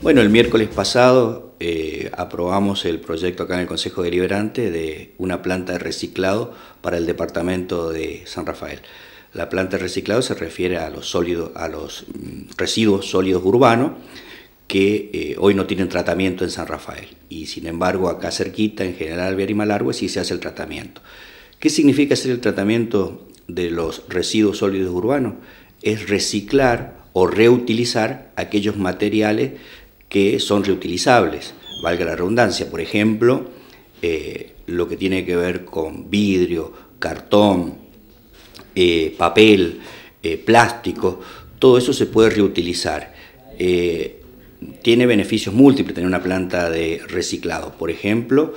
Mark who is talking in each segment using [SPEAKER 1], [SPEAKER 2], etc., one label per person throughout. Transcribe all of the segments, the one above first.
[SPEAKER 1] Bueno, el miércoles pasado eh, aprobamos el proyecto acá en el Consejo Deliberante de una planta de reciclado para el departamento de San Rafael. La planta de reciclado se refiere a los, sólidos, a los mm, residuos sólidos urbanos que eh, hoy no tienen tratamiento en San Rafael. Y sin embargo, acá cerquita, en General Viarima Largo, sí se hace el tratamiento. ¿Qué significa hacer el tratamiento de los residuos sólidos urbanos? Es reciclar o reutilizar aquellos materiales que son reutilizables, valga la redundancia. Por ejemplo, eh, lo que tiene que ver con vidrio, cartón, eh, papel, eh, plástico, todo eso se puede reutilizar. tiene beneficios múltiples tener una planta de reciclado. Por ejemplo,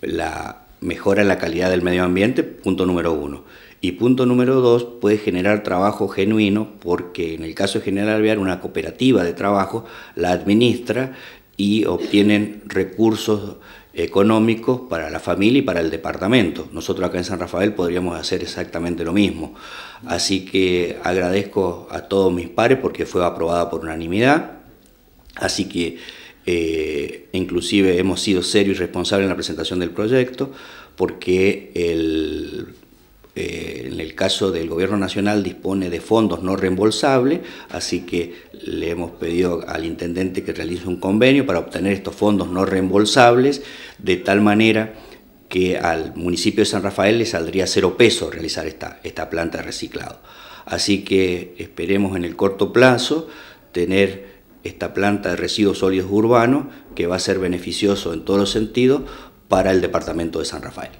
[SPEAKER 1] la mejora la calidad del medio ambiente, punto número uno. Y punto número dos, puede generar trabajo genuino, porque en el caso de General Alvear, una cooperativa de trabajo la administra y obtienen recursos económicos para la familia y para el departamento. Nosotros acá en San Rafael podríamos hacer exactamente lo mismo. Así que agradezco a todos mis pares porque fue aprobada por unanimidad. Así que eh, inclusive hemos sido serios y responsables en la presentación del proyecto porque eh, en el caso del gobierno nacional dispone de fondos no reembolsables, así que le hemos pedido al intendente que realice un convenio para obtener estos fondos no reembolsables de tal manera que al municipio de San Rafael le saldría cero peso realizar esta, esta planta de reciclado. Así que esperemos en el corto plazo tener esta planta de residuos sólidos urbanos que va a ser beneficioso en todos los sentidos para el departamento de San Rafael.